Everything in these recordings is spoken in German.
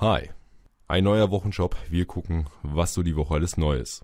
Hi, ein neuer Wochenshop. Wir gucken, was so die Woche alles Neues.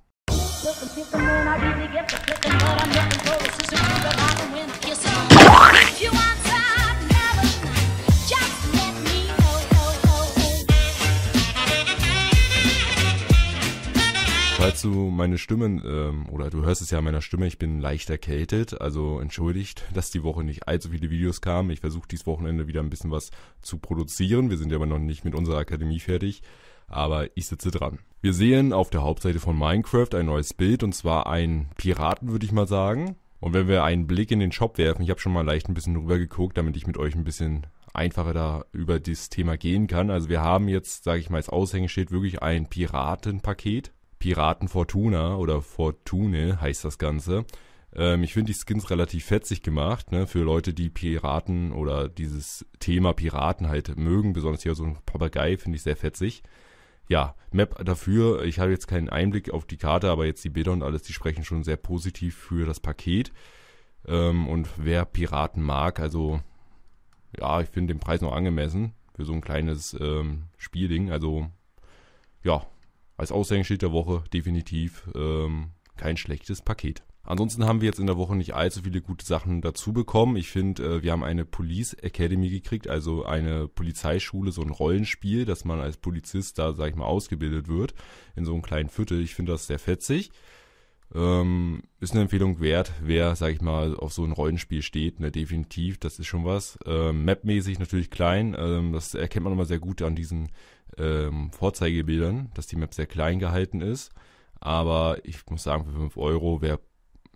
falls du meine Stimmen ähm, oder du hörst es ja an meiner Stimme, ich bin leicht erkältet, also entschuldigt, dass die Woche nicht allzu viele Videos kamen. Ich versuche dieses Wochenende wieder ein bisschen was zu produzieren. Wir sind ja aber noch nicht mit unserer Akademie fertig, aber ich sitze dran. Wir sehen auf der Hauptseite von Minecraft ein neues Bild und zwar ein Piraten, würde ich mal sagen. Und wenn wir einen Blick in den Shop werfen, ich habe schon mal leicht ein bisschen rüber geguckt, damit ich mit euch ein bisschen einfacher da über dieses Thema gehen kann. Also wir haben jetzt, sage ich mal, als Aushängeschild wirklich ein Piratenpaket. Piraten Fortuna oder Fortune heißt das Ganze. Ähm, ich finde die Skins relativ fetzig gemacht, ne, für Leute, die Piraten oder dieses Thema Piraten halt mögen. Besonders hier so ein Papagei finde ich sehr fetzig. Ja, Map dafür, ich habe jetzt keinen Einblick auf die Karte, aber jetzt die Bilder und alles, die sprechen schon sehr positiv für das Paket. Ähm, und wer Piraten mag, also ja, ich finde den Preis noch angemessen für so ein kleines ähm, Spielding. Also ja, als Aushängeschild der Woche definitiv ähm, kein schlechtes Paket. Ansonsten haben wir jetzt in der Woche nicht allzu viele gute Sachen dazu bekommen. Ich finde, äh, wir haben eine Police Academy gekriegt, also eine Polizeischule, so ein Rollenspiel, dass man als Polizist da, sag ich mal, ausgebildet wird in so einem kleinen Viertel. Ich finde das sehr fetzig. Ähm, ist eine Empfehlung wert, wer, sag ich mal, auf so ein Rollenspiel steht, ne, definitiv, das ist schon was. Ähm, Map-mäßig natürlich klein, ähm, das erkennt man immer sehr gut an diesen ähm, Vorzeigebildern, dass die Map sehr klein gehalten ist. Aber ich muss sagen, für 5 Euro, wer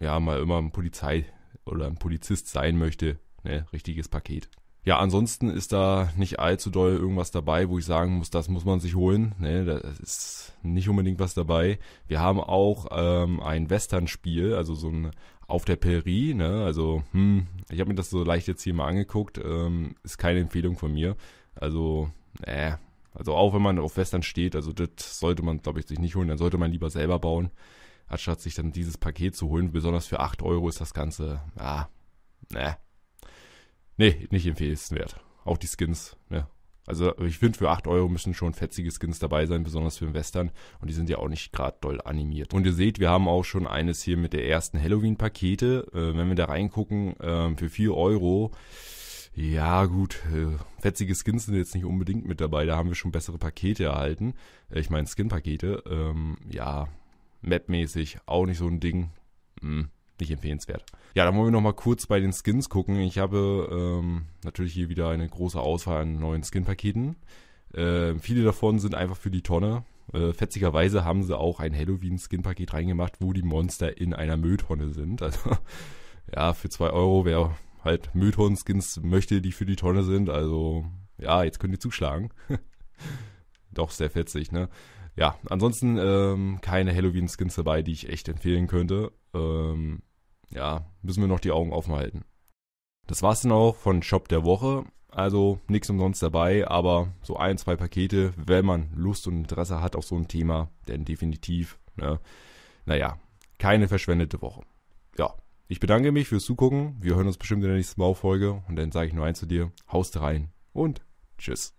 ja mal immer ein Polizei oder ein Polizist sein möchte, ne, richtiges Paket. Ja, ansonsten ist da nicht allzu doll irgendwas dabei, wo ich sagen muss, das muss man sich holen. Ne, da ist nicht unbedingt was dabei. Wir haben auch ähm, ein Western-Spiel, also so ein auf der Prärie, ne? Also, hm, ich habe mir das so leicht jetzt hier mal angeguckt. Ähm, ist keine Empfehlung von mir. Also, äh, also auch wenn man auf Western steht, also das sollte man, glaube ich, sich nicht holen. Dann sollte man lieber selber bauen, anstatt sich dann dieses Paket zu holen. Besonders für 8 Euro ist das Ganze, ah, ne. Nee, nicht empfehlenswert. Auch die Skins, ne. Also ich finde, für 8 Euro müssen schon fetzige Skins dabei sein, besonders für den Western. Und die sind ja auch nicht gerade doll animiert. Und ihr seht, wir haben auch schon eines hier mit der ersten Halloween-Pakete. Äh, wenn wir da reingucken, äh, für 4 Euro ja, gut, äh, fetzige Skins sind jetzt nicht unbedingt mit dabei, da haben wir schon bessere Pakete erhalten. Äh, ich meine Skin-Pakete, ähm, ja, mapmäßig auch nicht so ein Ding. Hm, nicht empfehlenswert. Ja, dann wollen wir nochmal kurz bei den Skins gucken. Ich habe ähm, natürlich hier wieder eine große Auswahl an neuen Skin-Paketen. Äh, viele davon sind einfach für die Tonne. Äh, fetzigerweise haben sie auch ein Halloween-Skin-Paket reingemacht, wo die Monster in einer Mülltonne sind. Also, ja, für 2 Euro wäre halt Mython-Skins möchte, die für die Tonne sind. Also, ja, jetzt könnt ihr zuschlagen. Doch, sehr fetzig, ne? Ja, ansonsten ähm, keine Halloween-Skins dabei, die ich echt empfehlen könnte. Ähm, ja, müssen wir noch die Augen offen halten. Das war's dann auch von Shop der Woche. Also nichts umsonst dabei, aber so ein, zwei Pakete, wenn man Lust und Interesse hat auf so ein Thema, denn definitiv, ne? naja, keine verschwendete Woche. Ja, ich bedanke mich fürs Zugucken. Wir hören uns bestimmt in der nächsten Baufolge. Und dann sage ich nur eins zu dir. Haust rein und tschüss.